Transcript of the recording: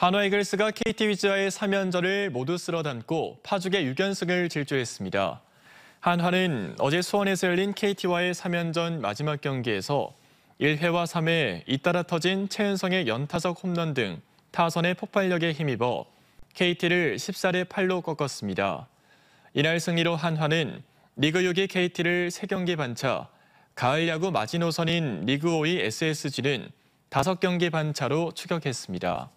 한화이글스가 KT 위즈와의 3연전을 모두 쓸어 담고 파죽의 6연승을 질주했습니다. 한화는 어제 수원에서 열린 KT와의 3연전 마지막 경기에서 1회와 3회 잇따라 터진 최은성의 연타석 홈런 등 타선의 폭발력에 힘입어 KT를 14대 8로 꺾었습니다. 이날 승리로 한화는 리그 6위 KT를 3경기 반차, 가을 야구 마지노선인 리그 5위 SSG는 5경기 반차로 추격했습니다.